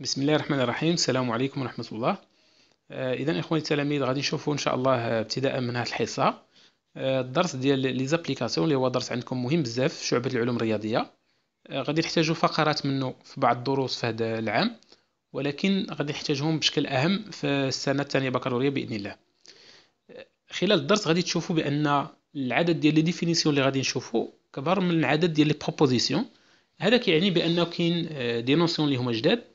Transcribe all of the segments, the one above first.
بسم الله الرحمن الرحيم السلام عليكم ورحمة الله آه، إذا إخواني التلاميذ غادي نشوفوا إن شاء الله ابتداء من هذه الحصة آه، الدرس ديال لي زابليكاسيون اللي هو درس عندكم مهم بزاف في شعبة العلوم الرياضية آه، غادي نحتاجوا فقرات منه في بعض الدروس في هذا العام ولكن غادي نحتاجهم بشكل أهم في السنة الثانية بكالوريا بإذن الله خلال الدرس غادي تشوفوا بأن العدد ديال لي ديفينيسيون اللي غادي نشوفوا كبر من العدد ديال لي بروبوزيسيون هذا كيعني بأنه كاين دي نونسيون اللي هما جداد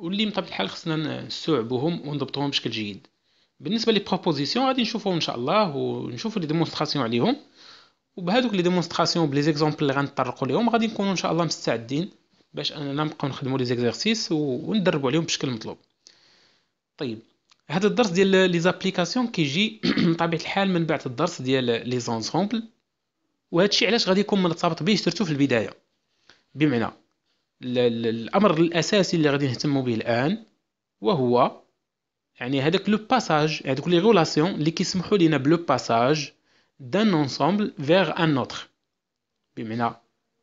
واللي بطبيعه الحال خصنا نستوعبوهم ونضبطوهم بشكل جيد بالنسبه لي بروبوزيسيون غادي نشوفوهم ان شاء الله ونشوفو لي ديمونستراسيون عليهم وبهذوك لي ديمونستراسيون بلي زيكزامبل اللي غنطرقو ليهم غادي نكونو ان شاء الله مستعدين باش اننا نبقاو نخدمو لي زيكزارسيس وندربو عليهم بشكل مطلوب طيب هذا الدرس ديال لي زابليكاسيون كيجي بطبيعه الحال من بعد الدرس ديال لي زونسومبل وهذا الشيء علاش غادي يكون مرتبط به سيرتو في البدايه بمعنى الامر الاساسي اللي غادي نهتموا به الان وهو يعني هذاك لو باساج هذوك لي غولاسيون اللي كيسمحوا لينا بلو باساج دان انسومبل فيغ ان اوتر بمعنى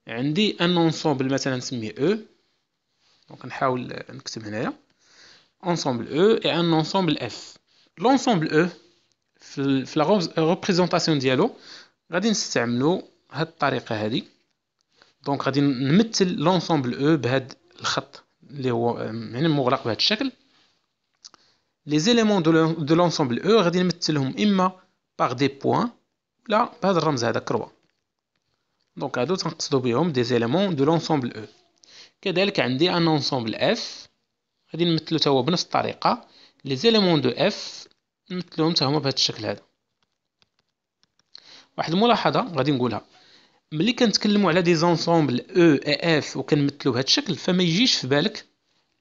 عندي ان انسومبل مثلا نسميه او e، دونك نحاول نكتب هنايا انسومبل او اي ان انسومبل اف لونسومبل او في لا ريبريزونطاسيون ديالو غادي نستعملو هاد الطريقه هذه دونك غادي نمثل لونسومبل او بهذا الخط اللي هو يعني مغلق بهذا الشكل لي زيليمون دو لونسومبل او غادي نمثلهم اما باغ دي بوان لا بهذا الرمز هذا كروا دونك هادو تنقصدو بهم دي زيليمون دو لونسومبل او كذلك عندي ان لونسومبل اف غادي نمثلو تاهو بنفس الطريقه لي زيليمون دو اف نمثلوهم تاهما بهذا الشكل هذا واحد الملاحظه غادي نقولها ملي كنتكلموا على دي زونسومبل او اي اف وكنمثلوا بهذا الشكل فما يجيش في بالك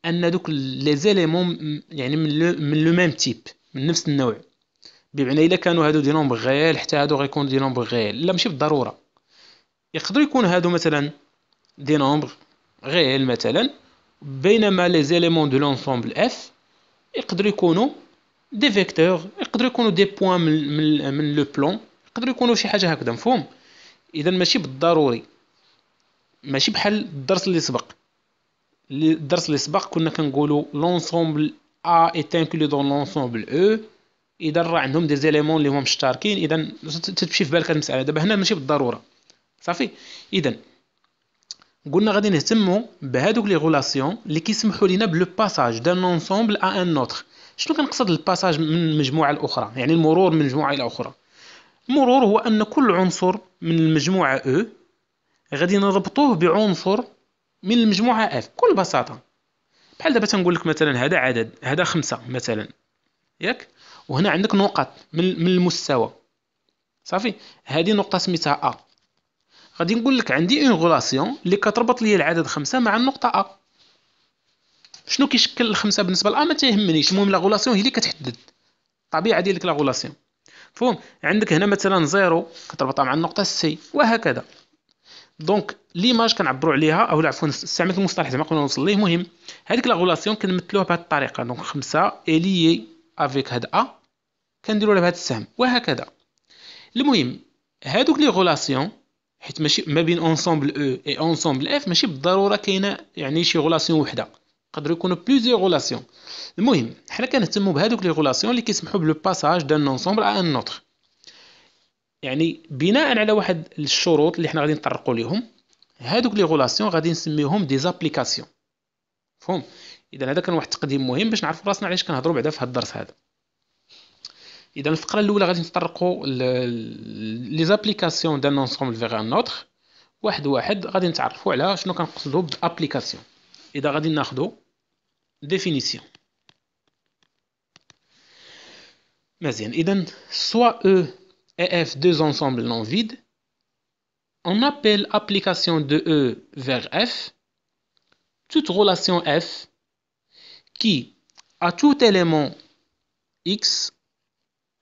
ان دوك لي زيليمون يعني من لو ميم تيب من نفس النوع بمعنى الا كانوا هادو دي نومبر غيال حتى هادو غيكونوا دي نومبر غيال لا ماشي بالضروره يقدروا يكون هادو مثلا دي نومبر غيال مثلا بينما لي زيليمون دو لونسومبل اف يقدروا يكونوا دي فيكتور يقدروا يكونوا دي بوين من من, من لو بلون يقدروا يكونوا شي حاجه هكذا مفهوم اذا ماشي بالضروري ماشي بحال الدرس اللي سبق الدرس اللي سبق كنا كنقولوا لونسومبل ا اي انكلو دون لونسومبل او اذا راه عندهم دي زيليمون اللي هما مشتركين اذا تتمشي في بالك المساله دابا هنا ماشي بالضروره صافي اذا قلنا غادي نهتموا بهذوك لي غولاسيون اللي كيسمحوا لينا بلو باساج دان لونسومبل ا ان نوتر شنو كنقصد الباساج من مجموعه لاخرى يعني المرور من مجموعه الى اخرى مرور هو أن كل عنصر من المجموعة او e غادي نربطوه بعنصر من المجموعة اف بكل بساطة بحال دابا تنقول لك مثلا هذا عدد هذا خمسة مثلا ياك وهنا عندك نقط من, من المستوى صافي هذه نقطة سميتها أ غادي نقول لك عندي اون غولاسيون اللي كتربط لي العدد خمسة مع النقطة أ شنو كيشكل الخمسة بالنسبة لأ ما تيهمنيش المهم لا غولاسيون هي اللي كتحدد الطبيعة ديال ديك لا غولاسيون مفهوم عندك هنا مثلا زيرو كتربطها مع النقطه سي وهكذا دونك ليماج كنعبروا عليها او عفوا استعملت المصطلح زعما قبل نوصل ليه مهم هذيك لاغولاسيون كنمثلوها بهذه الطريقه دونك خمسة الي افيك هاد ا كنديروا لها بهذا السهم وهكذا المهم هادوك لي غولاسيون حيت ماشي ما بين انسومبل او اي انسومبل اف ماشي بالضروره كاينه يعني شي غولاسيون وحده يقدروا يكونوا بليزيو غولاسيون المهم حنا كنهتموا بهذوك لي غولاسيون اللي كيسمحوا بلو باساج دان نونسومبل ا ان نوتر يعني بناء على واحد الشروط اللي حنا غادي نطرقوا ليهم هذوك لي غولاسيون غادي نسميهم دي زابليكاسيون مفهوم اذا هذا كان واحد التقديم مهم باش نعرفوا راسنا علاش كنهضروا بعدا في هذا الدرس هذا اذا الفقره الاولى غادي نطرقوا لي زابليكاسيون دان نونسومبل فيغ ان اوتر واحد واحد غادي نتعرفوا على شنو كنقصدوا بابليكاسيون اذا غادي ناخذوا définition Mais soit E et F deux ensembles non vides on appelle application de E vers F toute relation F qui à tout élément X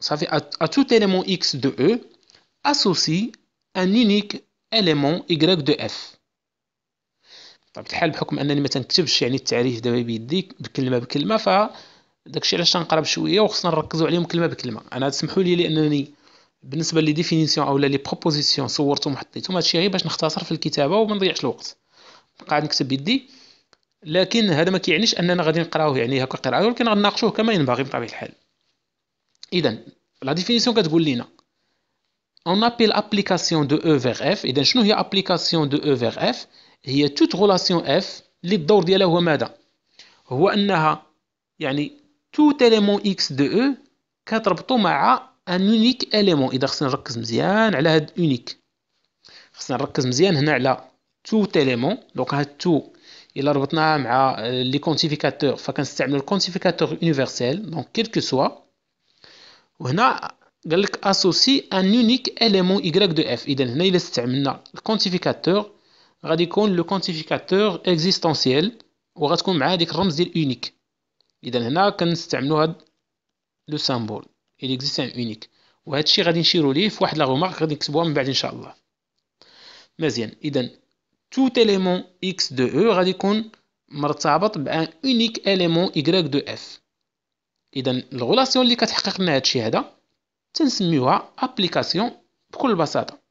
ça fait à tout élément X de E associe un unique élément Y de F بطبيعه طيب، الحال بحكم انني ما تنكتبش يعني التعريف دابا بيدي بكلمه بكلمه ف داكشي علاش تنقرا بشويه وخصنا نركزوا عليهم كلمه بكلمه انا تسمحوا لي لانني بالنسبه لي ديفينيسيون اولا لي بروبوزيسيون صورتهم وحطيتهم هادشي غير باش نختصر في الكتابه وما نضيعش الوقت نبقى نكتب بيدي لكن هذا ما كيعنيش اننا غادي نقراوه يعني هكا قراءه ولكن غناقشوه كما ينبغي بطبيعه الحال اذا لا ديفينيسيون كتقول لنا اون ابيل ابليكاسيون دو او فيغ اف اذا شنو هي ابليكاسيون دو او فيغ اف هي توت غولاسيون اف اللي الدور ديالها هو ماذا هو انها يعني توت اليمون اكس دو او كتربطو مع ان اونيك اليمون اذا خصنا نركز مزيان على هاد اونيك خصنا نركز مزيان هنا على توت اليمون دونك هاد تو الا ربطناها مع لي كونتيفيكاتور فكنستعملو الكونتيفيكاتور يونيفرسيل دونك كيلكو سوا وهنا قال لك اسوسي ان اونيك اليمون اي دو اف اذا هنا الا استعملنا الكونتيفيكاتور غادي يكون لو كونتيفيكاتور اكزيستونسييل وغتكون معاه ديك الرمز ديال اونيك اذا هنا كنستعملو هاد لو سامبول اي ليكزيستان يونيك unique وهذا الشيء غادي نشيرو ليه في واحد لا رومارك غادي نكتبوها من بعد ان شاء الله مزيان اذا تو تيليمون اكس دو او غادي يكون مرتبط بان اونيك اليمون y دو اف اذا الغولاسيون اللي كتحقق لنا هادشي هذا تنسميوها ابليكاسيون بكل بساطه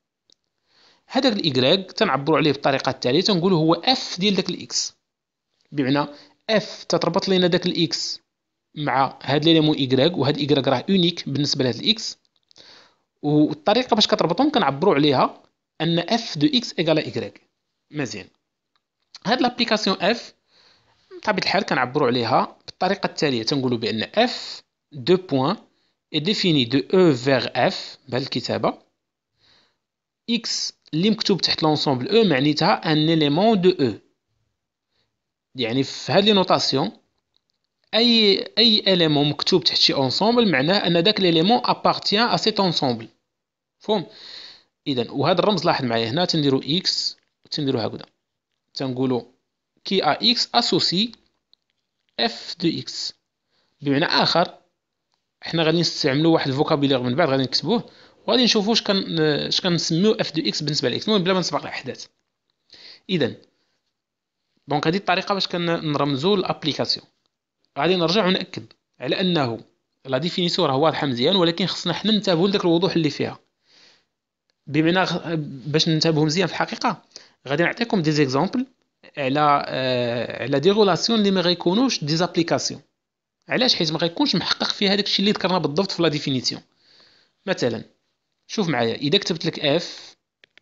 هذاك الايكغيك تنعبروا عليه بالطريقه التاليه تنقولوا هو اف ديال داك الاكس بمعنى اف تتربط لينا داك الاكس مع هاد ليليمون ايكغيك وهاد ايكغيك راه اونيك بالنسبه لهاد الاكس والطريقه باش كتربطهم كنعبروا عليها ان اف دو اكس إيكالا ايكغيك مزيان هاد لابليكاسيون اف بطبيعه الحال كنعبروا عليها بالطريقه التاليه تنقولوا بان اف دو بوين إي ديفيني دو أو فيغ إف بهاد الكتابة إكس اللي مكتوب تحت لونسومبل او e معنيتها ان اليمون دو او يعني في هذه نوتاسيون اي اي اليمون مكتوب تحت شي اونسومبل معناه ان داك اليمون ابارتيان ا سيت اونسومبل فهم اذا وهذا الرمز لاحظ معايا هنا تنديرو اكس وتنديرو هكذا تنقولو كي ا اكس اسوسي اف دو اكس بمعنى اخر حنا غادي نستعملو واحد الفوكابيلير من بعد غادي نكتبوه وغادي نشوفوا اش كان اش كنسميو اف دو اكس بالنسبه لاكس المهم بلا ما نسبق الاحداث اذا دونك هذه الطريقه باش كنرمزوا للابليكاسيون غادي نرجع وناكد على انه لا ديفينيسيون راه واضحه مزيان ولكن خصنا حنا ننتبهوا لذاك الوضوح اللي فيها بمعنى باش ننتبهوا مزيان في الحقيقه غادي نعطيكم دي زيكزامبل على آه على دي رولاسيون اللي ما غيكونوش دي زابليكاسيون علاش حيت ما غيكونش محقق فيها داكشي اللي ذكرنا بالضبط في لا ديفينيسيون مثلا شوف معايا اذا كتبت لك اف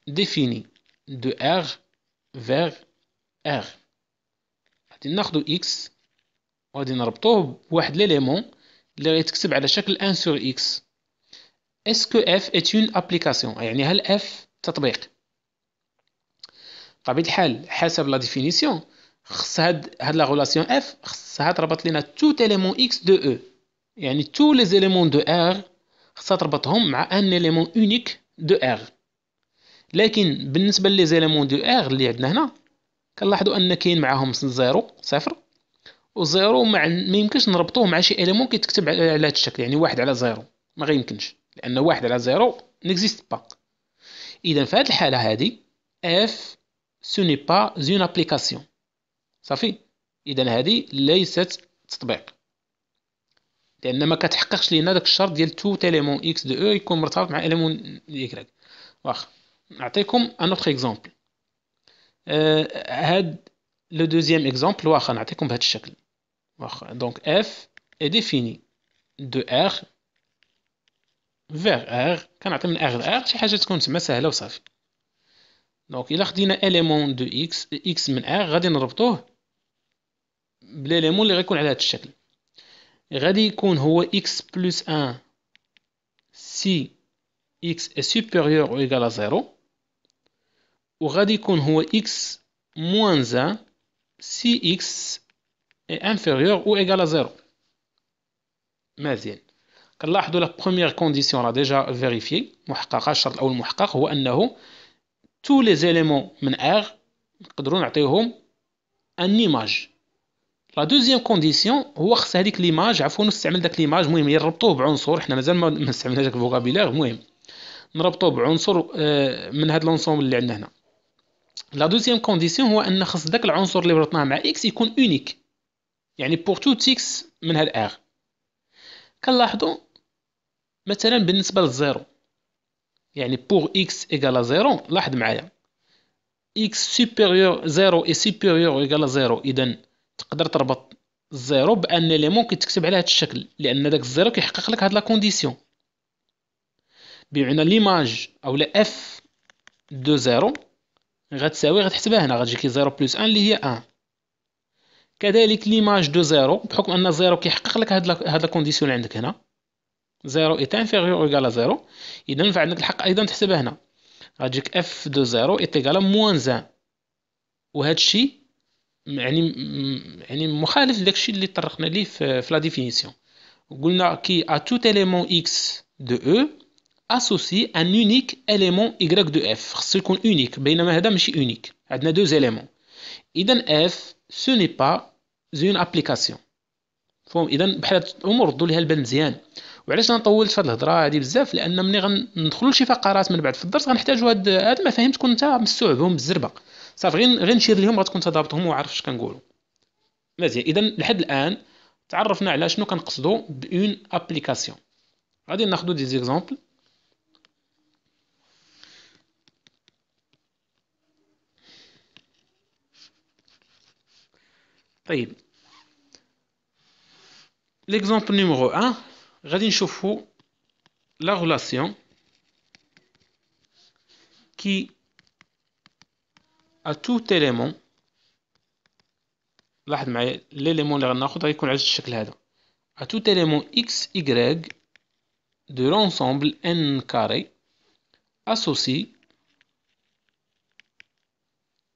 ديفيني دو ار فيغ ار غادي ناخدو اكس وغادي نربطوه بواحد ليليمون اللي غيتكتب على شكل ان سور اكس اسكو اف ات اون ابليكاسيون يعني هل اف تطبيق بطبيعه الحال حسب لا ديفينيسيون خص هاد هاد لا غولاسيون اف خصها تربط لينا توت اليمون اكس دو او يعني تو لي زيليمون دو ار خاصها تربطهم مع ان اليمون اونيك دو ار لكن بالنسبه لي زيليمون دو ار اللي عندنا هنا كنلاحظوا ان كاين معاهم زيرو صفر وزيرو ما يمكنش نربطوه مع شي اليمون كيتكتب على هذا الشكل يعني واحد على زيرو ما غيمكنش لان واحد على زيرو نيكزيست با اذا في هذه الحاله هذه اف سوني با زون ابليكاسيون صافي اذا هذه ليست تطبيق لان ما كتحققش لينا داك الشرط ديال توت اليمون اكس دو او يكون مرتبط مع اليمون يكراك واخا نعطيكم ان اوتر اكزومبل هاد لو دوزيام اكزومبل واخا نعطيكم بهذا الشكل واخا دونك اف اي ديفيني دو ار فيغ ار كنعطي من ار لار شي حاجه تكون تما سهله وصافي دونك الا خدينا اليمون دو اكس اكس من ار غادي نربطوه بالاليمون اللي غيكون على هذا الشكل غادي يكون هو x plus 1 si x est او ou égal à 0 وغادي يكون هو x moins 1 si x انفيريور او ou égal à 0 مزيان كنلاحظوا لا بروميير كونديسيون راه ديجا فيريفي محققه الشرط الاول محقق هو انه تو لي زيليمون من ار نقدروا نعطيهم ان ايماج لا دوزيام كونديسيون هو خص هذيك ليماج عفوا نستعمل داك ليماج المهم يربطوه بعنصر حنا مازال ما استعملناش داك الفوكابيلير المهم نربطوه بعنصر آه، من هاد لونسومبل اللي عندنا هنا لا دوزيام كونديسيون هو ان خص داك العنصر اللي ربطناه مع اكس يكون اونيك يعني بور تو تيكس من هاد ار كنلاحظوا مثلا بالنسبه للزيرو يعني بور اكس ايكالا زيرو لاحظ معايا اكس سوبيريور زيرو اي سوبيريور ا زيرو اذا تقدر تربط الزيرو بان ليمون كيتكتب على هذا الشكل لان داك الزيرو كيحقق لك هاد لا كونديسيون بمعنى ليماج اولا اف دو زيرو غتساوي غتحسبها هنا غتجي كي زيرو بلس ان اللي هي ان كذلك ليماج دو زيرو بحكم ان زيرو كيحقق لك هاد هاد اللي عندك هنا زيرو ايت انفيريور ايكال زيرو اذا عندك الحق ايضا تحسبها هنا غتجيك اف دو زيرو ايت ايكال موان زان وهادشي يعني يعني مخالف لداكشي اللي طرقنا ليه في لا ديفينيسيون قلنا كي ا توت اليمون اكس دو او اسوسي ان اونيك اليمون ايغريك دو اف خصو يكون اونيك بينما هذا ماشي اونيك عندنا دو اليمون اذا اف سو ني با زون ابليكاسيون فهم اذا بحال هاد الامور ردوا ليها البال مزيان وعلاش انا طولت في هاد الهضره هادي بزاف لان ملي غندخلوا لشي فقرات من بعد في الدرس غنحتاجوا هاد هاد المفاهيم تكون انت مستوعبهم بالزربه صافي غير غير نشير لهم غتكون تضابطهم وعارف اش كنقولوا مزيان اذا لحد الان تعرفنا على شنو كنقصدوا بون ابليكاسيون غادي ناخذ دي زيكزامبل طيب ليكزامبل نيميرو 1 غادي نشوفوا لا غولاسيون كي à tout élément à tout élément x y de l'ensemble n carré associe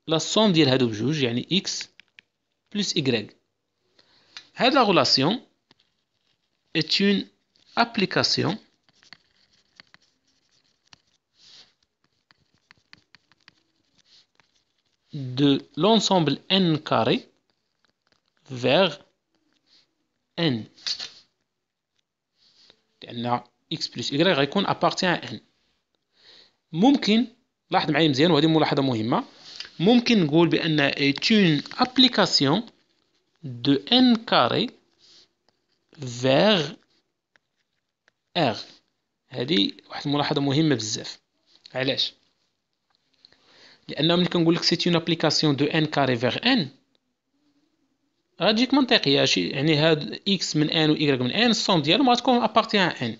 la somme ديال x plus y la relation est une application de l'ensemble n carré vers n x plus y غيكون à n ممكن لاحظ معايا مزيان وهذه ملاحظه مهمه ممكن نقول بان est une application de n carré vers r هذه واحد الملاحظه مهمه بزاف علاش لان ملي كنقول لك سيت اون ابليكاسيون دو ان كاري فيغ ان غتجيك منطقيه شي يعني هاد اكس من ان و من ان الصوم ديالهم غتكون ابارتي ان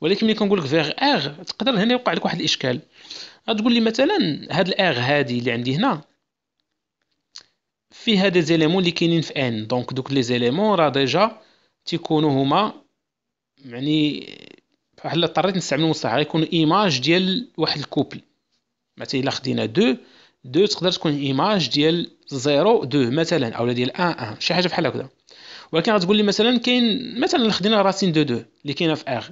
ولكن ملي كنقول لك فيغ اغ تقدر هنا يوقع لك واحد الاشكال غتقول لي مثلا هاد الاغ هادي اللي عندي هنا فيها دي زيليمون اللي كاينين في ان دونك دوك لي زيليمون راه ديجا تيكونوا هما يعني بحال اضطريت نستعمل المصطلح غيكونوا ايماج ديال واحد الكوبل مثلا الا خدينا دو دو تقدر تكون ايماج ديال زيرو دو مثلا اولا ديال ان ان شي حاجه بحال هكذا ولكن غتقول لي مثلا كاين مثلا خدينا راسين دو دو اللي كاينه في اغ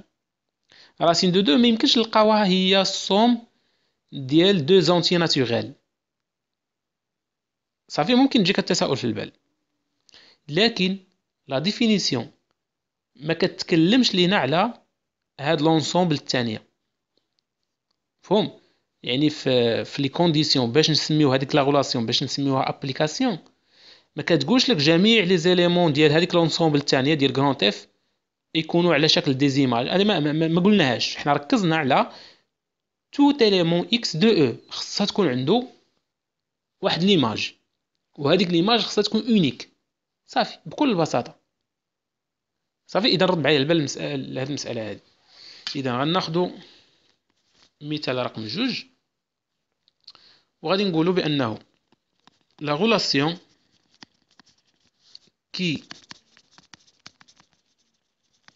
راسين دو دو ما يمكنش نلقاوها هي الصوم ديال دو زونتي ناتوريل صافي ممكن تجيك التساؤل في البال لكن لا ديفينيسيون ما كتكلمش لينا على هاد لونسومبل الثانيه فهم يعني في في لي كونديسيون باش نسميو هذيك لا غولاسيون باش نسميوها ابليكاسيون ما كتقولش لك جميع لي زيليمون ديال هذيك لونسومبل الثانيه ديال غران اف يكونوا على شكل ديزيمال انا ما, ما, ما قلناهاش حنا ركزنا على تو تيليمون اكس دو او خصها تكون عنده واحد ليماج وهذيك ليماج خصها تكون اونيك صافي بكل بساطه صافي اذا رد معايا البال المساله هذه المساله هذه اذا غناخذ مثال رقم جوج وغادي نقولوا qui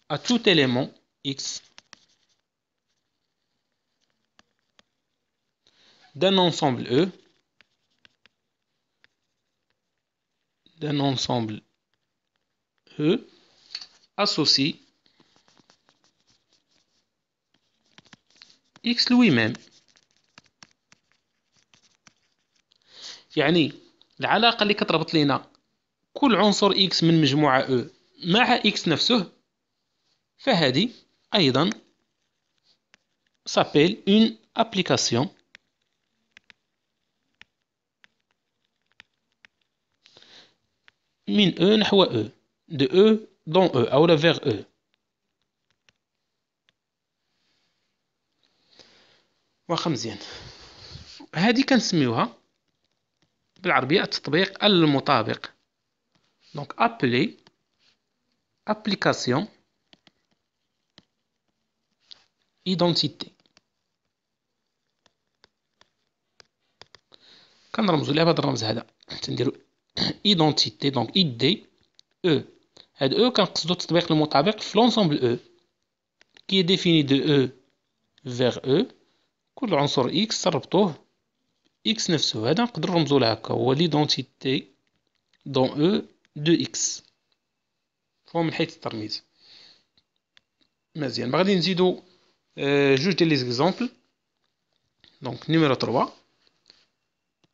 à tout élément x d'un ensemble E d'un ensemble E associe إكس لويمان يعني العلاقة اللي كتربط لينا كل عنصر إكس من مجموعة أو e مع إكس نفسه فهذه أيضا سابيل une ابليكاسيون من E نحو E de E dans E أو vers E واخا مزيان هذه كنسميوها بالعربيه التطبيق المطابق دونك ابلي ابليكاسيون ايدونتيتي كنرمزو ليها بهذا الرمز هذا تنديرو ايدونتيتي دونك ايدي او هاد او e كنقصدو التطبيق المطابق في لونسومبل او كي ديفيني دو او فيغ او le lancer x, ça reprend x 9 se donc que l'identité dans e de x. Fondamentalement. Mais il y a une zidou, juste des exemples. Donc, numéro 3.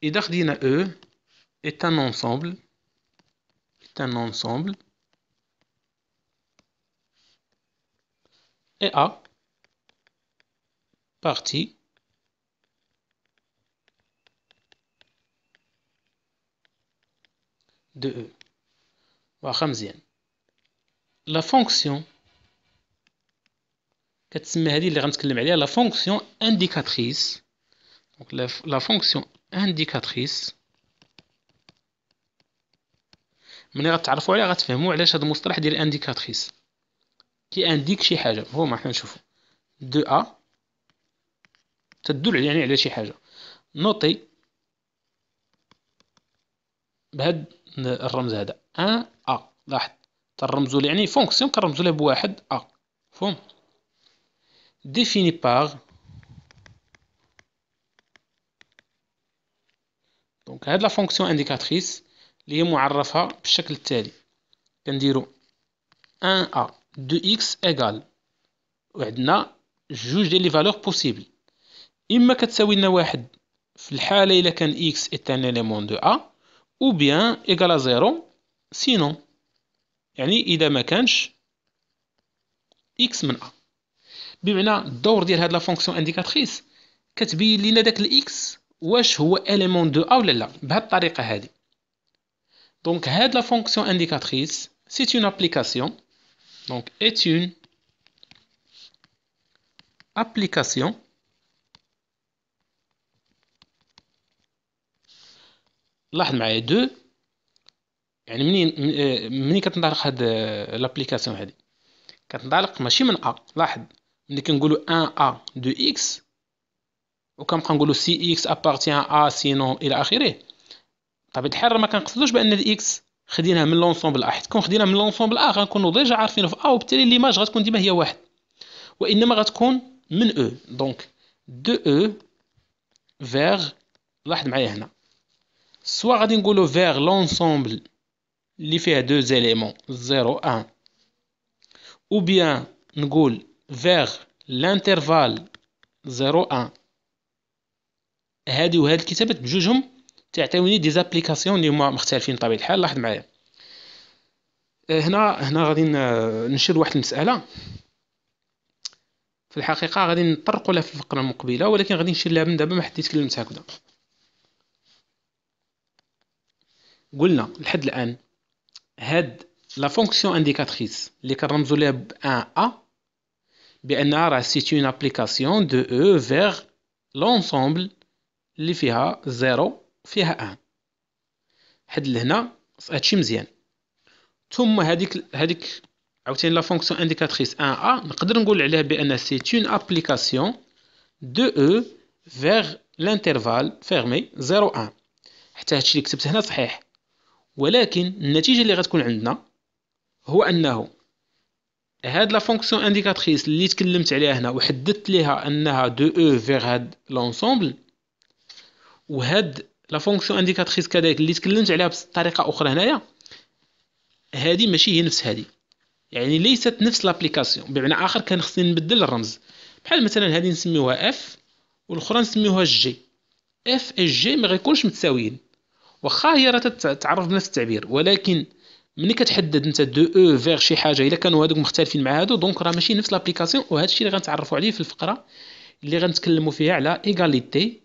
Et donc e est un ensemble. Est un ensemble. Et a. de E واخا مزيان لا فونكسيون كتسمى هذه اللي غنتكلم عليها لا فونكسيون انديكاتريس دونك لا فونكسيون انديكاتريس ملي غتعرفوا عليها غتفهموا علاش هذا المصطلح ديال انديكاتريس كي انديك شي حاجه هو ما حنا نشوفوا دو ا تدل يعني على شي حاجه نوطي بهاد الرمز هذا ان ا لاحظ تنرمزو يعني فونكسيون كنرمزوا لها بواحد ا فهم ديفيني باغ دونك هاد لا فونكسيون انديكاتريس اللي هي معرفه بالشكل التالي كنديرو ان ا دو اكس ايغال وعندنا جوج ديال لي فالور بوسيبل اما كتساوي لنا واحد في الحاله الا كان اكس ايت ان اليمون دو ا او بيان ايكال زيرو 0 يعني اذا ما كانش اكس من ا بمعنى الدور ديال هاد لا فونكسيون انديكاتريس كتبين لينا داك الاكس واش هو اليمون دو ا ولا لا بهاد الطريقه هادي دونك هاد لا فونكسيون انديكاتريس سي اون ابليكاسيون دونك est اون ابليكاسيون لاحظ معايا دو يعني منين منين كتنطلق هاد لابليكاسيون هادي كتنطلق ماشي من ا لاحظ ملي كنقولوا ان ا دو اكس وكنبقى نقولوا سي اكس ابارتيان ا سينو الى اخره بطبيعه الحال ما كنقصدوش بان الاكس خديناها من لونسومبل ا حيت كون خديناها من لونسومبل ا غنكونوا ديجا عارفين في ا وبالتالي ليماج غتكون ديما هي واحد وانما غتكون من او دونك دو او فيغ لاحظ معايا هنا سوا غادي نقولو فيغ لونسومبل اللي فيها دو زيليمون زيرو ان او بيان نقول فيغ لانترفال زيرو ان هادي وهاد الكتابات بجوجهم تعطيوني دي زابليكاسيون اللي هما مختلفين بطبيعه الحال لاحظ معايا هنا هنا غادي نشير واحد المساله في الحقيقه غادي نطرقوا لها في الفقره المقبله ولكن غادي نشير لها من دابا ما حد يتكلم هكذا قلنا لحد الان هاد لا فونكسيون انديكاتريس اللي كنرمزو ليها ب 1 ا إيه، بانها راه سيت اون ابليكاسيون دو او فيغ لونسومبل اللي فيها زيرو فيها 1 حد لهنا هادشي مزيان ثم هذيك هذيك عاوتاني لا فونكسيون انديكاتريس 1 ا إيه، نقدر نقول عليها بان سيت اون ابليكاسيون دو او فيغ لانترفال فيرمي 0 1 حتى هادشي اللي كتبت هنا صحيح ولكن النتيجه اللي غتكون عندنا هو انه هاد لا فونكسيون انديكاتريس اللي تكلمت عليها هنا وحددت ليها انها دو او e فيغ هاد لونسومبل وهاد لا فونكسيون انديكاتريس كذلك اللي تكلمت عليها بطريقه اخرى هنايا هادي ماشي هي نفس هادي يعني ليست نفس لابليكاسيون بمعنى اخر كان خصني نبدل الرمز بحال مثلا هادي نسميوها اف والاخرى نسميوها جي اف اي جي ما غيكونش متساويين واخا هي راه تتعرف بنفس التعبير ولكن ملي كتحدد انت دو او فيغ شي حاجه الا كانوا هادوك مختلفين مع هادو دونك راه ماشي نفس لابليكاسيون وهذا الشيء اللي غنتعرفوا عليه في الفقره اللي غنتكلموا فيها على ايغاليتي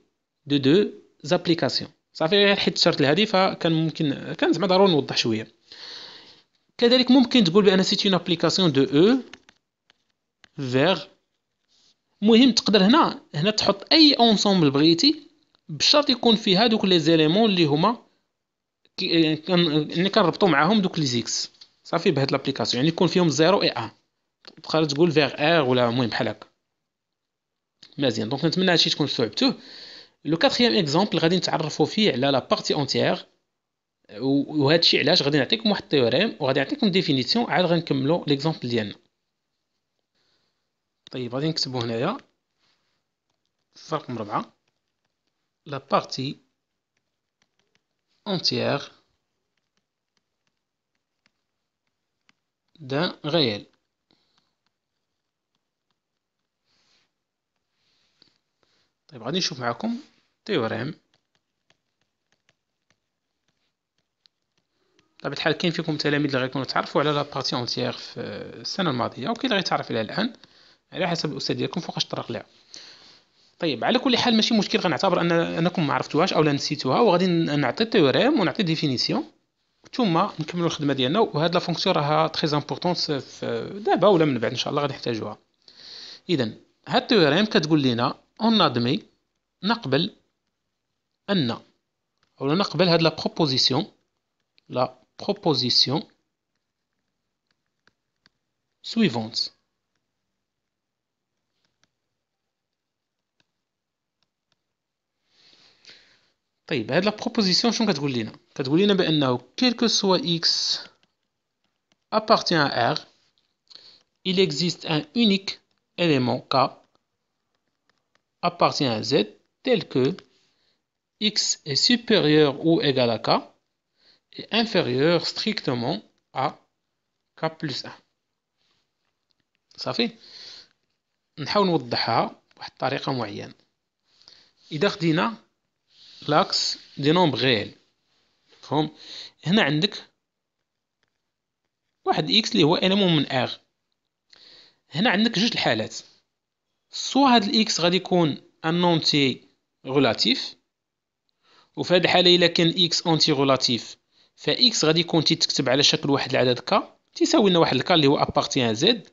دو دو زابليكاسيون صافي غير حيت شرط لهادي فكان ممكن كان زعما ضروري نوضح شويه كذلك ممكن تقول بان سيت اون ابليكاسيون دو او فيغ مهم تقدر هنا هنا تحط اي اونسومبل بغيتي بشرط يكون فيها دوك لي زيليمون اللي هما ملي آه، آه، كنربطو معاهم دوك لي زيكس صافي بهاد لابليكاسيون يعني يكون فيهم زيرو اي ان تقدر تقول فيغ ار ولا المهم بحال هكا مزيان دونك نتمنى هادشي تكون استوعبتوه لو كاتريام اكزومبل غادي نتعرفو فيه على لا بارتي اونتيير وهادشي علاش غادي نعطيكم واحد التيوريم وغادي نعطيكم ديفينيسيون عاد غنكملو ليكزومبل ديالنا طيب غادي نكتبو هنايا فرق ربعه la partie entière d'un réel. طيب غادي نشوف معكم تيوريم طيب الحال كاين فيكم تلاميذ اللي غيكونوا تعرفوا على بارتي اونتيير في السنه الماضيه وكاين اللي غيتعرف عليها الان على حسب الاستاذ ديالكم فوقاش طرق لها طيب على كل حال ماشي مشكل غنعتبر ان انكم ما عرفتوهاش اولا نسيتوها وغادي نعطي تيوريم ونعطي ديفينيسيون ثم نكملوا الخدمه ديالنا وهاد لا فونكسيون راها تري امبورطون دابا ولا من بعد ان شاء الله غادي نحتاجوها اذا هاد التيوريم كتقول لنا اون ادمي نقبل ان اولا نقبل هاد لا بروبوزيسيون لا بروبوزيسيون سويفونت C'est la proposition de la que quel que soit x appartient à R, il existe un unique élément k appartient à z, tel que x est supérieur ou égal à k et inférieur strictement à k plus 1. Ça fait Nous allons moyenne. Nous allons voir لاكس دي نوم غيل مفهوم هنا عندك واحد اكس اللي هو اليمون من اغ هنا عندك جوج الحالات سوا هاد الاكس غادي يكون ان اونتي غولاتيف وفي هاد الحاله الا كان اكس اونتي غولاتيف فاكس غادي يكون تيتكتب على شكل واحد العدد ك تساوي لنا واحد الكا اللي هو ابارتيان زد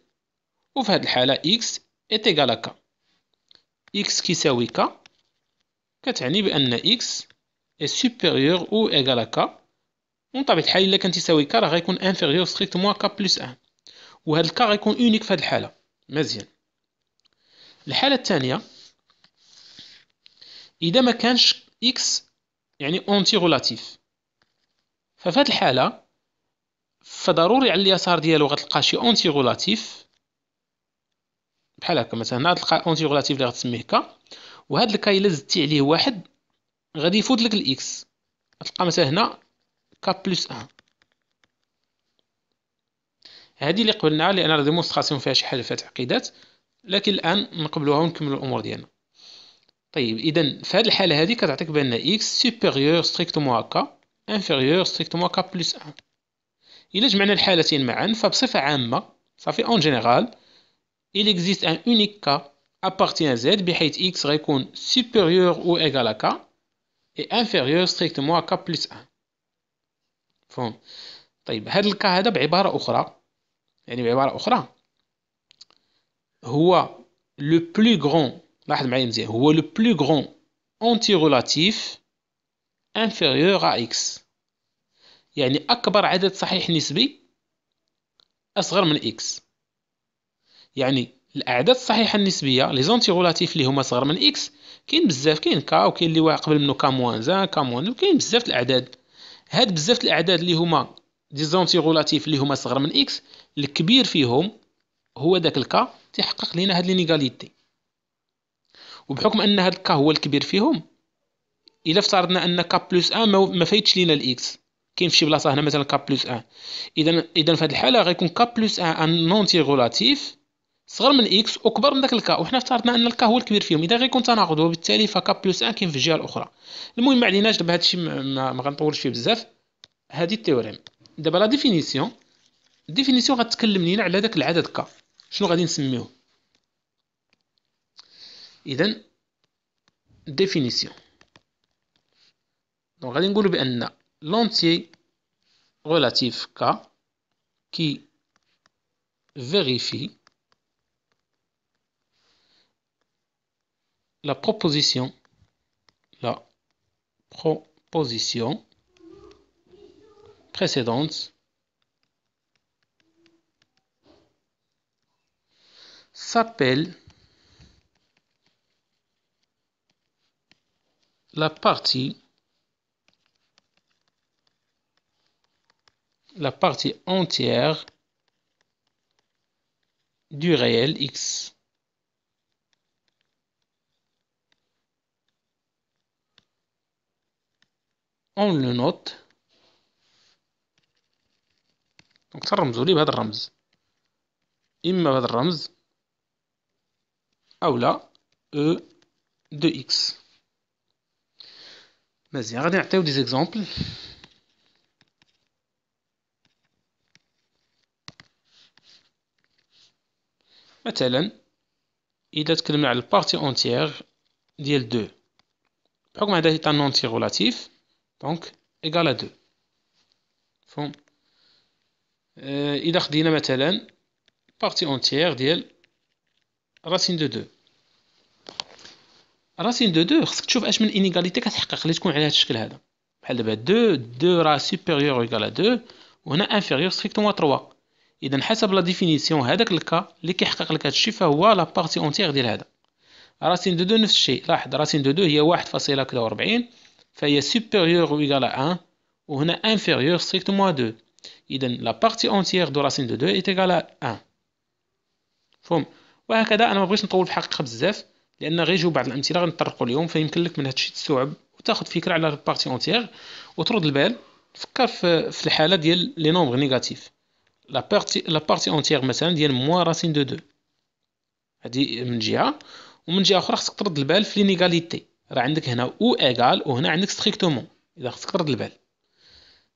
وفي هاد الحاله اكس ايتيغال ك اكس كيساوي ك كتعني بان اكس اي سوبيريور او ا كا اون طبيعه الحال الا كان تساوي كا راه غيكون انفيريور ستريكتومون كا بلس ان وهاد الكا غيكون اونيك في هذه الحاله مزيان الحاله الثانيه اذا ما كانش اكس يعني اونتي غولاتيف ففي هذه الحاله فضروري على اليسار ديالو غتلقى شي اونتي غولاتيف بحال هكا مثلا هنا غتلقى اونتي غولاتيف اللي غتسميه كا وهاد الكاي الا زدتي عليه واحد غادي يفوت لك الاكس غتلقى مثلا هنا كا بلس ان هذه اللي قبلناها لان راه ديمونستراسيون فيها شي حاجه فيها تعقيدات لكن الان نقبلوها ونكملوا الامور ديالنا طيب اذا في هذه الحاله هذه كتعطيك بان اكس سوبيريور ستريكتومون ك انفيريور ستريكتومون كا بلس ان الا جمعنا الحالتين معا فبصفه عامه صافي اون جينيرال il existe un unique cas appartient à Z بحيث X غيكون supérieur ou égal à K et inférieur strictement à K plus 1 فهم طيب هذا الكا هذا بعبارة أخرى يعني بعبارة أخرى هو لو بلو كغون لاحظ معايا مزيان هو لو بلو كغون اونتي غولاتيف انفيريور ا اكس يعني أكبر عدد صحيح نسبي أصغر من اكس يعني الاعداد الصحيحه النسبيه لي زونتيغولاتيف اللي هما صغر من اكس كاين بزاف كاين كا وكاين اللي واحد قبل منه كا موان زان كا موان وكاين بزاف الاعداد هاد بزاف الاعداد اللي هما دي زونتيغولاتيف اللي هما صغر من اكس الكبير فيهم هو داك الكا تيحقق لينا هاد لينيغاليتي وبحكم ان هاد الكا هو الكبير فيهم الا افترضنا ان كا بلس ان ما فايتش لينا الاكس كاين فشي بلاصه هنا مثلا كا بلس ان اذا اذا في هاد الحاله غيكون كا بلس ان ان نونتيغولاتيف صغر من اكس وكبر من داك الكا وحنا افترضنا ان الكا هو الكبير فيهم اذا غيكون تناقض وبالتالي فكا بلس ان كاين في الجهه الاخرى المهم ما عليناش دابا هادشي ما, ما غنطولش فيه بزاف هادي التيوريم دابا لا ديفينيسيون ديفينيسيون غتكلم لينا على داك العدد كا شنو غادي نسميوه اذا ديفينيسيون دونك غادي نقولوا بان لونتي غولاتيف كا كي فيريفي La proposition. La proposition précédente s'appelle la partie la partie entière du réel X. On le note donc ça, Ramzouli va Il va être ou la E2X. Vas-y, regarde, des exemples. il a la partie entière de 2 Donc, un entier relatif. دونك إيكال أ دو مفهوم إذا خدينا مثلا بارتي أونتيير ديال راسين دو دو راسين دو دو خصك تشوف اش من انيغاليتي كتحقق اللي تكون على هذا الشكل هذا بحال دابا دو دو را سوبيريور ايكال دو وهنا انفيريور ستريكتومون 3 اذا حسب لا ديفينيسيون هذاك الكا اللي كيحقق لك الشيء فهو لا بارتي اونتيير ديال هذا راسين دو دو نفس الشيء لاحظ راسين دو دو هي واحد فاصلة كدا وربعين فهي supérieure أو égale à 1 وهنا inférieure strictement à 2 إذا لا partie entière دو راسين دو 2 est égale 1 فهم وهكذا أنا ما بغيتش نطول في الحقيقة بزاف لأن غير جو بعض الأمثلة غنطرقوا اليوم فيمكن لك من هادشي تستوعب وتاخد فكرة على البارتي اونتيغ وترد البال فكر في, الحالة ديال لي نومبر نيجاتيف لا بارتي لا بارتي اونتيغ مثلا ديال موا راسين دو 2 هادي من جهة ومن جهة أخرى خصك ترد البال في لينيغاليتي راه عندك هنا او ايغال وهنا عندك ستريكتومون اذا خصك ترد البال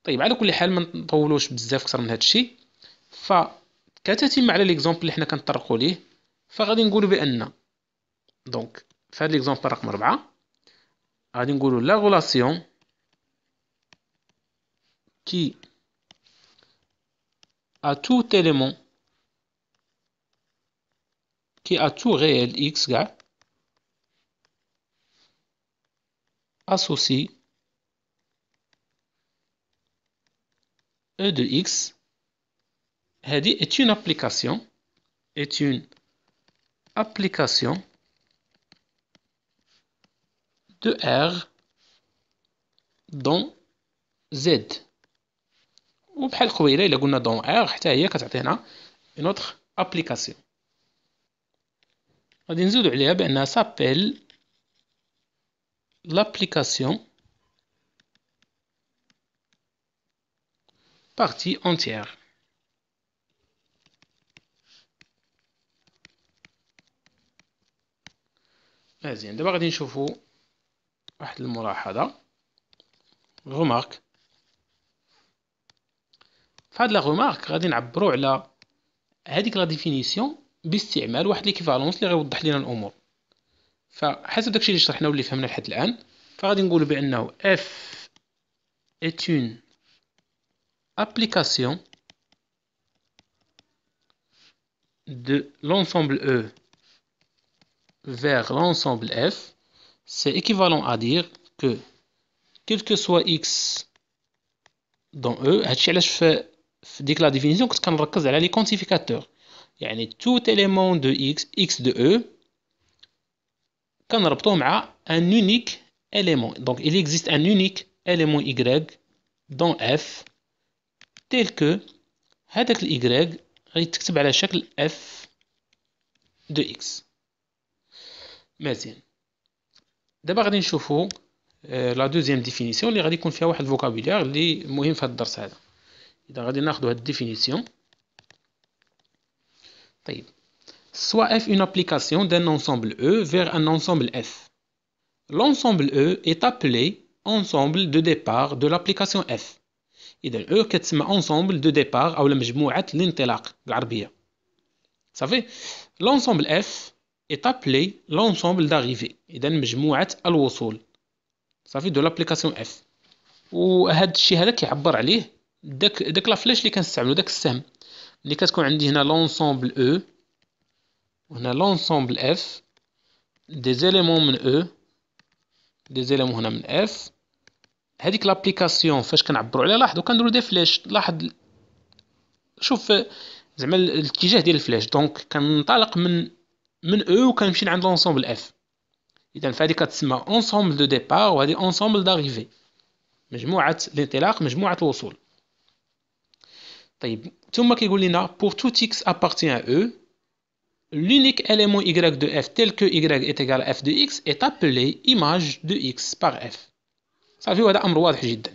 طيب على كل حال ما نطولوش بزاف اكثر من هذا الشيء ف كتتم على ليكزومبل اللي حنا كنطرقوا ليه فغادي نقولوا بان دونك في هذا ليكزومبل رقم 4 غادي نقولوا لا غولاسيون كي ا تو تيليمون كي ا تو réel اكس gars Associé e de x est une application est une application de R dans Z ou قبيله الا قلنا R حتى une autre application غادي نزيدو عليها s'appelle l'application partie entière. مزيان دابا غادي نشوفو واحد الملاحظه غومارك فهاد لا غومارك غادي نعبرو على هاديك لا ديفينيسيون باستعمال واحد ليكيفالونس لي غيوضح لينا الامور فحسب داكشي اللي شرحناه واللي فهمنا لحد الان فغادي نقولوا بانه اف est une application de l'ensemble E vers l'ensemble F, c'est équivalent à dire que quel que soit X dans E, dès que la définition, qu'on se les quantificateurs. Il y a tout élément de X, X de E, كنربطوه مع ان اونيك اليمون دونك الي اكزيست ان اونيك اليمون y دون f تيل كو هذاك الاي غيتكتب على شكل f دو x مزيان دابا غادي نشوفو لا دوزيام ديفينيسيون اللي غادي يكون فيها واحد الفوكابولير اللي مهم في هاد الدرس هذا اذا غادي ناخدو هاد الديفينيسيون طيب soit f une application d'un ensemble E vers un ensemble F. L'ensemble E est appelé ensemble de départ de l'application F. E أو est ensemble de départ ou مجموعة الانطلاق العربية. Ça l'ensemble F est appelé l'ensemble d'arrivée. إذا مجموعة الوصول. Ça fait de l'application F. et الشيء هذا كيعبر عليه داك داك لا فلاش اللي كنستعملو داك السهم اللي كتكون عندي هنا l'ensemble E on a l'ensemble F, des éléments de E, des éléments de F. cette application l'application, on a un on a des flèches. Donc, de E F. On a un ensemble de départ ou un ensemble On a un ensemble d'arrivée. a un ensemble a un ensemble un a un à e، L'unique élément y de f tel que y est égal à f de x est appelé image de x par f. Ça dire que c'est un جدا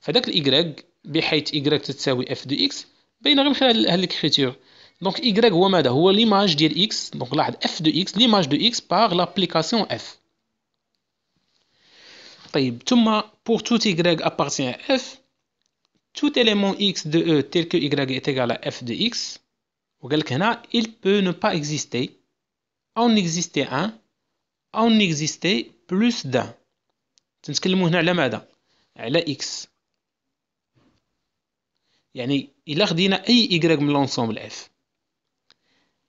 فداك y بحيث y تساوي f de x باينه غير من خلال هاد y هو ماذا هو l'image ديال x donc لاحظ f de x l'image de x par l'application f طيب ثم pour tout y appartient à f tout élément x de e tel que y est égal à f de x وقال لك هنا il peut ne pas exister أو exister un أو exister plus d'un تنتكلموا هنا على ماذا على إكس يعني إلا خدينا أي إيكغاك من لونسومبل إف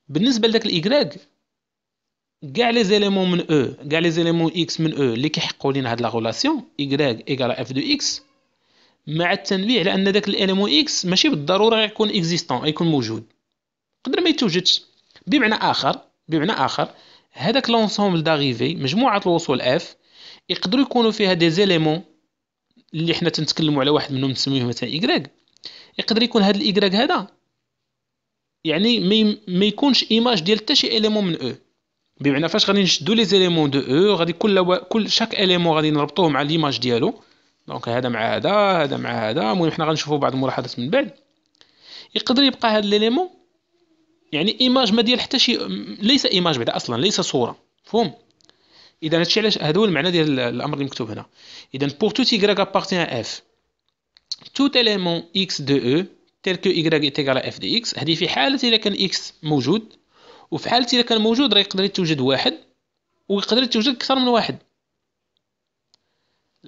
بالنسبة لذاك الإيكغاك كاع لي زيليمون من او e, كاع لي زيليمون اكس من او e اللي كيحققوا لينا هاد لا غولاسيون ايكغاك ايغال اف دو اكس مع التنبيه على ان داك الاليمون اكس ماشي بالضروره غيكون اكزيستون غيكون موجود قدر ما يتوجدش بمعنى اخر بمعنى اخر هذاك لونسومبل داريفي مجموعه الوصول اف يقدروا يكونوا فيها دي زيليمون اللي حنا تنتكلموا على واحد منهم نسميوه مثلا ايغريك يقدر يكون هذا الايغريك هذا يعني ما يكونش ايماج ديال حتى شي اليمون من او e. بمعنى فاش غادي نشدو لي زيليمون دو او غادي كل و... كل شاك اليمون غادي نربطوه مع ليماج ديالو دونك هذا مع هذا هذا مع هذا المهم حنا غنشوفوا بعض الملاحظات من بعد يقدر يبقى هذا ليليمون يعني ايماج ما ديال حتى شي ليس ايماج بعدا اصلا ليس صوره فهم اذا هادشي علاش هادو المعنى ديال الامر اللي مكتوب هنا اذا بور توت y appartient اف توت اليمون élément x دو او تيل كو y est égal اف دي x هذه في حاله اذا كان x موجود وفي حاله اذا كان موجود راه يقدر يتوجد واحد ويقدر يتوجد اكثر من واحد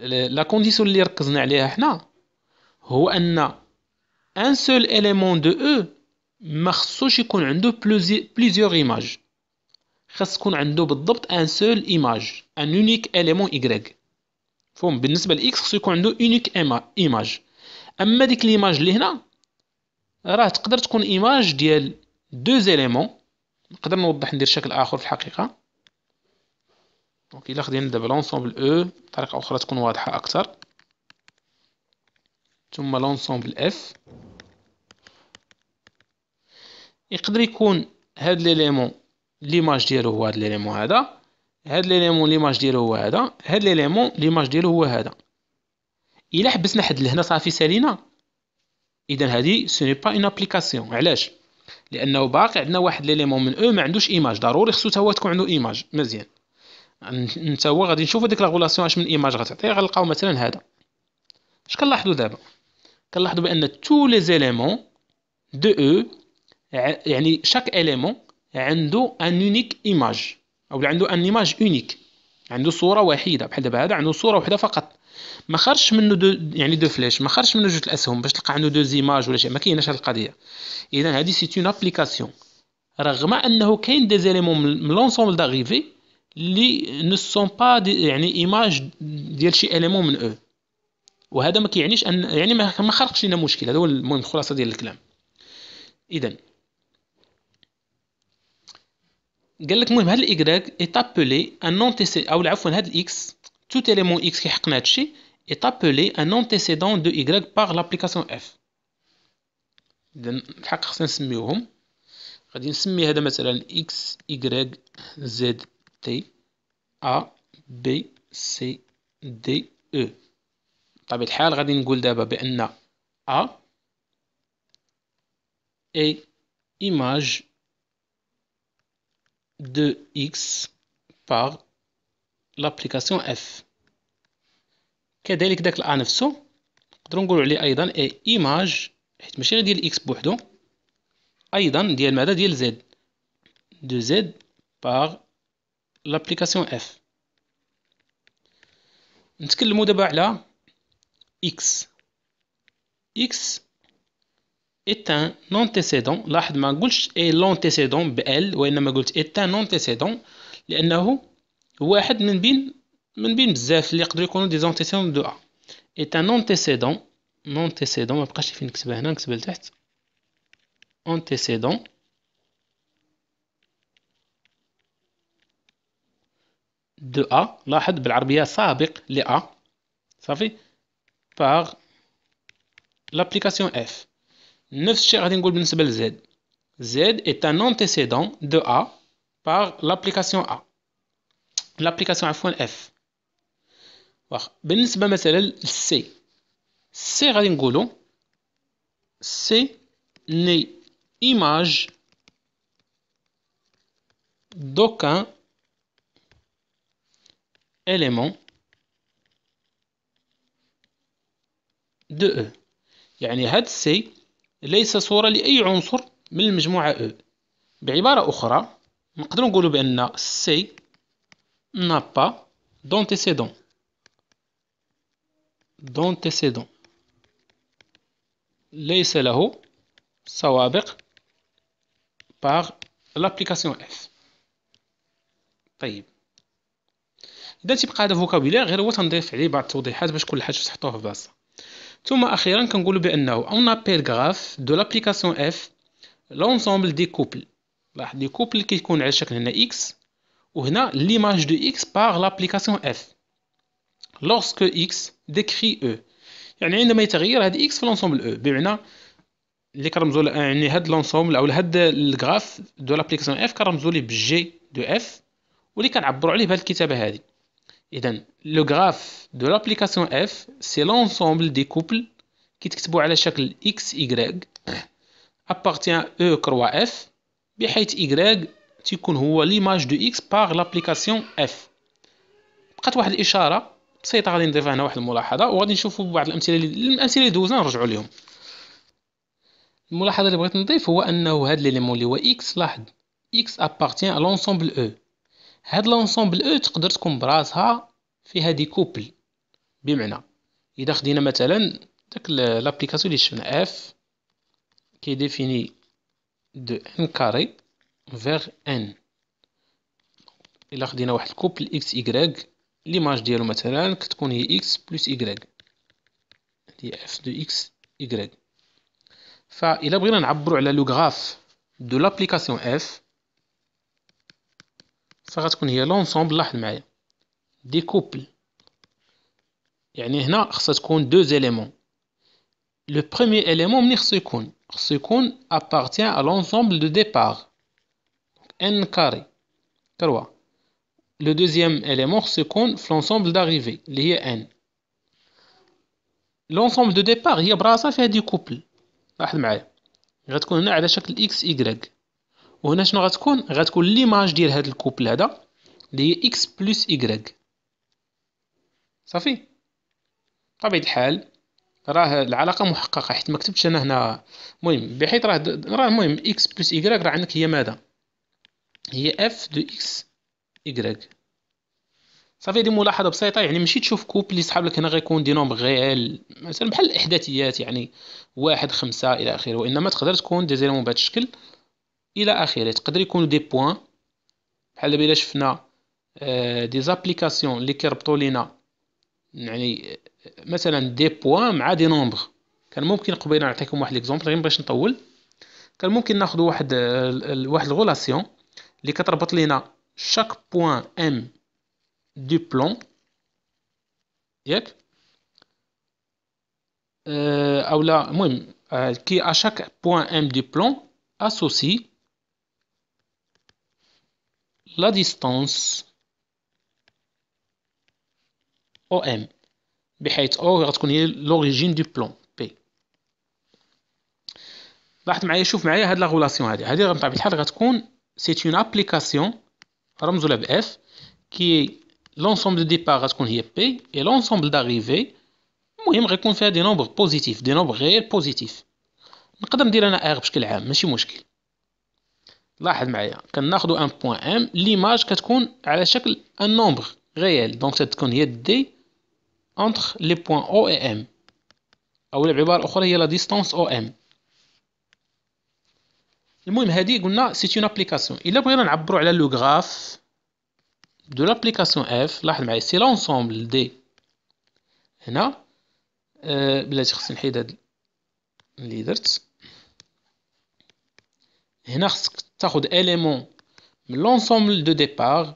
لا كونديسيون اللي ركزنا عليها حنا هو ان ان سول اليمون دو او ما خصوش يكون عنده بلوزي بليزيور ايماج خاص يكون عنده بالضبط ان سول ايماج ان يونيك اليمون ايغريك فهم بالنسبه لاكس خصو يكون عنده يونيك ايماج اما ديك ليماج اللي هنا راه تقدر تكون ايماج ديال دو زيليمون نقدر نوضح ندير شكل اخر في الحقيقه دونك الا خدينا دابا لونسومبل او بطريقه اخرى تكون واضحه اكثر ثم لونسومبل اف يقدر يكون هاد ليليمون ليماج ديالو هو هاد ليليمون هذا هاد ليليمون ليماج ديالو هو هذا هاد ليليمون ليماج ديالو هو هذا الا حبسنا حد لهنا صافي سالينا اذا هادي سوني با اون ابليكاسيون علاش لانه باقي عندنا واحد ليليمون من او ما عندوش ايماج ضروري خصو هو تكون عنده ايماج مزيان انت هو غادي نشوفوا ديك لاغولاسيون اش من ايماج غتعطي غنلقاو مثلا هذا اش كنلاحظوا دابا كنلاحظوا بان تو لي زيليمون دو او يعني شاك اليمون عنده ان يونيك ايماج او عنده ان ايماج يونيك عنده صوره وحيده بحال دابا هذا عنده صوره وحده فقط ما خرجش منه دو يعني دو فلاش ما خرجش منه جوج الاسهم باش تلقى عنده دو زيماج ولا شيء ما كايناش هاد القضيه اذا هادي سيت اون ابليكاسيون رغم انه كاين دي زيليمون من لونسومبل لي اللي سون با يعني ايماج ديال شي اليمون من او وهذا ما كيعنيش ان يعني ما خرقش لنا مشكل هذا هو المهم الخلاصه ديال الكلام اذا Ce Y est appelé un antécédent de Y par l'application F. On un les nommer. On va les X, Y, Z, T, A, B, C, D, E. image F. 2x par l'application اف كذلك داك الأ نفسه نقدروا نقولوا عليه أيضا اي ايماج حيت ماشي غير ديال اكس بوحدو أيضا ديال ماذا ديال زد دو زد باغ لابليكاسيون اف نتكلموا دابا على اكس اكس est un antécédent لاحظ ما قلتش اي لونتيسيدون بال وانما قلت est un antécédent لانه واحد من بين من بين بزاف اللي يقدروا يكونوا دي زونتيسيدون دو ا est un antécédent antécédent ما بقاش فين نكتبها هنا نكتبها لتحت antécédent دو ا لاحظ بالعربيه سابق ل ا صافي باغ لابليكاسيون اف 9 chez Radingoul de Z. Z est un antécédent de A par l'application A. L'application A fois F. Voilà. Bene, C. C Radingoul C n'est image d'aucun élément de E. c. ليس صورة لأي عنصر من المجموعة E بعبارة أخرى نقدر نقول بأن C n'a pas d'antécédent d'antécédent ليس له سوابق par l'application F طيب إذا تبقى هذا فوكابيلير غير هو تنضيف عليه بعض التوضيحات باش كل حاجة تحطوها في بلاصتها ثم اخيرا كنقولوا بانه اون ابيل غراف دو لابليكاسيون اف لونسومبل دي كوبل لاحظ دي كوبل كيكون على شكل هنا اكس وهنا ليماج دو اكس باغ لابليكاسيون اف لورسكو اكس ديكري او يعني عندما يتغير هاد اكس في لونسومبل او e. بمعنى اللي كنرمزوا يعني هاد لونسومبل او هاد الغراف دو لابليكاسيون اف كرمزوا ليه بالجي دو اف واللي كنعبروا عليه بهاد الكتابه هذه اذا لو غراف دو لابليكاسيون اف سي لونسومبل دي كوبل كيتكتبوا على شكل اكس إيكغيك ابارتيان او كروا اف بحيث إيكغيك تيكون هو ليماج دو اكس باغ لابليكاسيون اف بقات واحد الاشاره بسيطه غادي نضيفها هنا واحد الملاحظه وغادي نشوفوا بعض الامثله لي الامثله اللي دوزنا نرجعوا لهم الملاحظه اللي بغيت نضيف هو انه هاد ليليمون اللي هو اكس لاحظ اكس ابارتيان لونسومبل او e هاد لونسومبل او تقدر تكون براسها فيها دي كوبل بمعنى اذا خدينا مثلا داك لابليكاسيون اللي شفنا اف كيديفيني دو ان كاري فيغ ان الا خدينا واحد الكوبل اكس ايكغيك ليماج ديالو مثلا كتكون هي اكس بلس ايكغيك هادي اف دو اكس فا فإلا بغينا نعبرو على لو غراف دو لابليكاسيون اف ça va être l'ensemble l'hepme des couples. يعني هنا ça se deux éléments. le premier élément se concoune appartient à l'ensemble de départ n carré. quoi? le deuxième élément se concoune l'ensemble d'arrivée lié n. l'ensemble de départ il y a bra ça fait du couple l'hepme. ça va se concevoir là à la chapele x y وهنا شنو غتكون غتكون ليماج ديال هاد الكوبل هذا اللي هي اكس بلس ايكغيك صافي بطبيعه الحال راه العلاقه محققه حيت ما كتبتش انا هنا المهم بحيث راه راه المهم اكس بلس ايكغيك راه عندك هي ماذا هي اف دو اكس ايكغيك صافي هذه ملاحظه بسيطه يعني ماشي تشوف كوب اللي صحاب لك هنا غيكون دي نومبر غيال مثلا بحال الاحداثيات يعني واحد خمسة الى اخره وانما تقدر تكون دي زيرمون بهذا الشكل الى اخره تقدر يكون دي بوين بحال دابا الا شفنا آه، دي زابليكاسيون اللي كيربطوا لينا يعني آه، مثلا دي بوان مع دي نومبر كان ممكن قبيله نعطيكم واحد ليكزومبل غير باش نطول كان ممكن ناخذ واحد آه، واحد الغولاسيون اللي كتربط لينا شاك بوان ام دو بلون ياك اولا المهم كي اشاك بوان ام دو بلون اسوسي La distance OM بحيث O غتكون هي لوريجين دو بلون بي لاحظ معايا شوف معايا هاد لا غولاسيون هادي هادي بطبيعة الحال غتكون سيت اون ابليكاسيون رمزولها باف كي لونسومبل دو ديبار غتكون هي بي اي لونسومبل داريفي المهم غيكون فيها دي نومبر بوزيتيف دي نومبر غير بوزيتيف نقدر ندير انا ار بشكل عام ماشي مشكل لاحظ معايا كناخدو ان بوين ام ليماج كتكون على شكل ان نومبر غيال دونك تتكون هي دي انتر لي بوين او اي ام او بعباره اخرى هي لا ديستانس او ام المهم هادي قلنا سيت اون ابليكاسيون الا بغينا نعبروا على لو غراف دو لابليكاسيون اف لاحظ معايا سي لونسومبل دي هنا أه بلاتي خصني نحيد هاد اللي درت هنا خصك تاخد اليمون من دو ديبار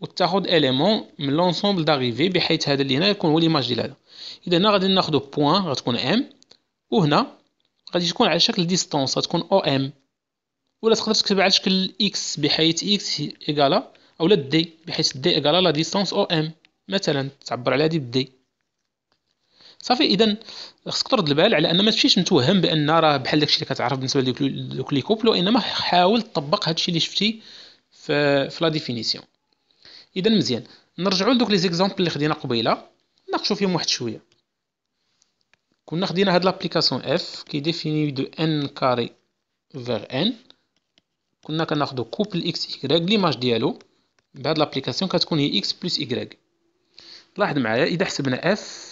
و تاخد اليمون من لونسومبل داريفي بحيث هذا اللي هنا يكون هو ليماج ديال هذا اذا هنا غادي ناخذ بوان غتكون ام وهنا غادي تكون على شكل ديستونس غتكون او ام ولا تقدر تكتبها على شكل اكس بحيث اكس ايكالا اولا دي بحيث دي ايكالا لا ديستونس او ام مثلا تعبر على هذه بدي صافي اذا خصك ترد البال على ان ما تمشيش متوهم بان راه بحال داكشي اللي كتعرف بالنسبه لدوك لي كوبل وانما حاول تطبق هادشي اللي شفتي في في لا ديفينيسيون اذا مزيان نرجعوا لدوك لي زيكزامبل اللي خدينا قبيله ناقشوا فيهم واحد شويه كنا خدينا هاد لابليكاسيون اف كي ديفيني دو ان كاري فيغ ان كنا كناخدو كوبل اكس ايكغيك ليماج ديالو بهاد لابليكاسيون كتكون هي اكس بلس ايكغيك لاحظ معايا اذا حسبنا اف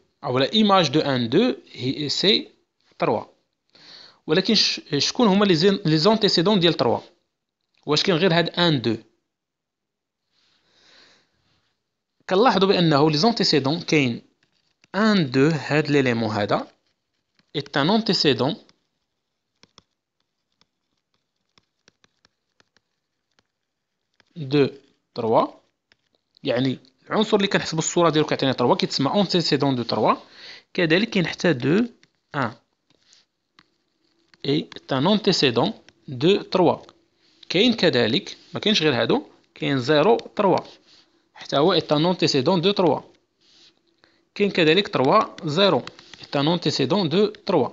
او لا ايماج دو ان دو هي سي 3 ولكن شكون هما لي لي زونتيسيدون ديال 3 واش كاين غير هاد ان دو كنلاحظوا بانه لي زونتيسيدون كاين ان دو هاد ليليمون هذا اي تان اونتيسيدون دو 3 يعني عنصر اللي كنحسب الصوره ديالو كيعطيني 3 كيتسمى اونتيسيدون دو 3 كذلك كاين حتى 2 1 اي ان اونتيسيدون دو 3 كاين كذلك ما كاينش غير هادو كاين 0 3 حتى هو اي ان اونتيسيدون دو 3 كاين كذلك 3 0 اي ان اونتيسيدون دو 3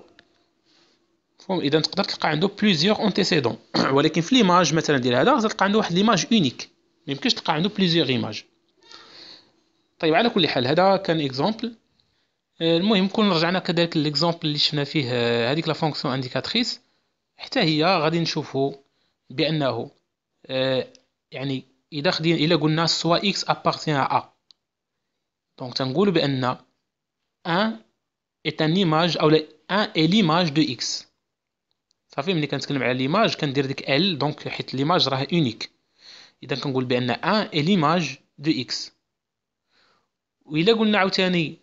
مفهوم اذا تقدر تلقى عنده بليزيوغ اونتيسيدون ولكن في ليماج مثلا ديال هذا غتلقى عنده واحد ليماج اونيك ما يمكنش تلقى عنده بليزيوغ ايماج طيب على كل حال هذا كان اكزامبل آه، المهم كون رجعنا كذلك للاكزامبل اللي شفنا فيه آه، هذيك لا فونكسيون انديكاتريس حتى هي غادي نشوفوا بانه آه، يعني اذا خدينا الا قلنا سوا اكس ابارتيان ا دونك تنقولوا بان ان ايت ان ايماج او ان اي ليماج دو اكس صافي ملي كنتكلم على ليماج كندير ديك ال دونك حيت ليماج راه اونيك اذا كنقول بان ان اي ليماج دو اكس وإلا قلنا عاوتاني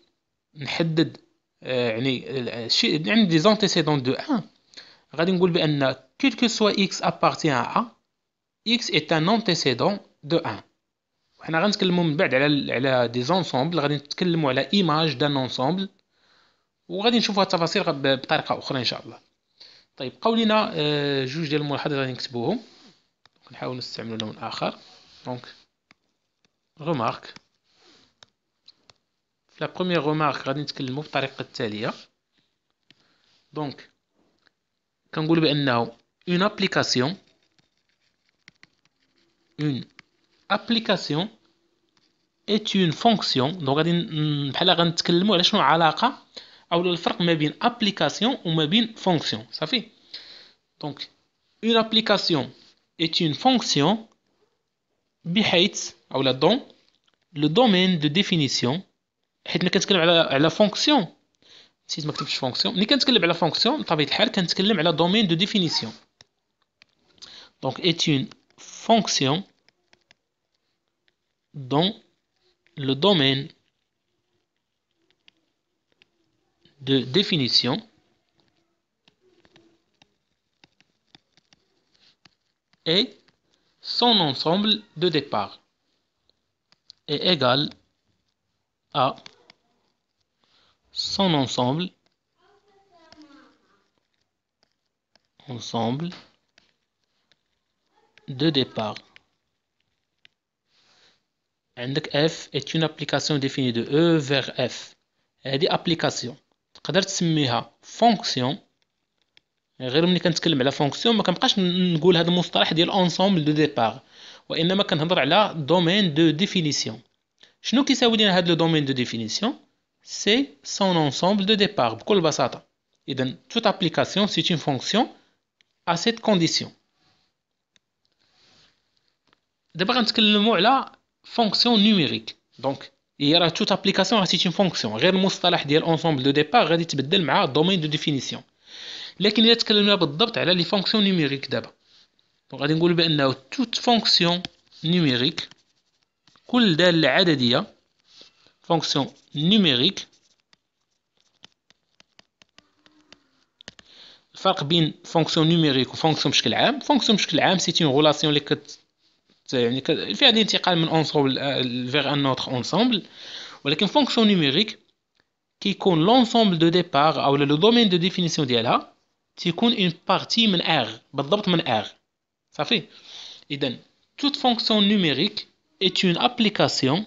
نحدد آه، يعني الشيء آه، عندي دي زونتيسيدون دو ان غادي نقول بان كو سوا اكس ابارتيان ا اكس ايت ان انتيسيدون دو ان وحنا غنتكلموا من بعد على على دي زونسومبل غادي نتكلموا على ايماج دان انسومبل وغادي نشوفوا التفاصيل بطريقه اخرى ان شاء الله طيب بقاو لينا آه، جوج ديال الملاحظات غادي نكتبوهم نحاول نستعملو لون اخر دونك غومارك La première remarque, je vais vous parler de la Donc, quand vous avez une application, une application est une fonction. Donc, je vais vous parler de la relation entre application et fonction. Ça fait. Donc, une application est une fonction, ou là, dans le domaine de définition. Hêti n'écrits qu'allez à la fonction si c'est fonction n'écrits qu'elle à la fonction t'avais hier qu'écrits qu'elle à la domaine de définition donc est une fonction dont le domaine de définition et son ensemble de départ est égal à son ensemble ensemble de départ. F est une application définie de E vers F. une application تقدر تسميها fonction غير ملي كنتكلم على فونكسيون ما كنبقاش نقول هذا المصطلح ديال انسومبل دو ديبار وانما كنهضر على دومين دو ديفينيسيون شنو لنا هذا le domaine de définition c'est son ensemble de départ, Et donc, toute application, c'est une fonction à cette condition. D'abord, le mot la fonction numérique. Donc, il y a toute application, c'est une fonction. غير المصطلح ديال ensemble de départ c'est un domaine de définition. لكن إذا تكلمنا بالضبط على لي فونكسيون نيميريك دابا. دونك غادي نقول toute fonction numérique كل دالة عددية fonction numérique, farbin fonction numérique ou fonction schéleam, fonction schéleam c'est une relation qui fait un ensemble euh, vers un autre ensemble ou une fonction numérique qui coupe l'ensemble de départ ou le domaine de définition de qui une partie de R, R, ça fait toute fonction numérique est une application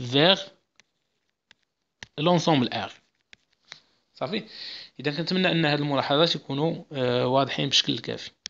vers لونسومبل ار صافي اذا كنتمنى ان هاد الملاحظات يكونوا واضحين بشكل كافي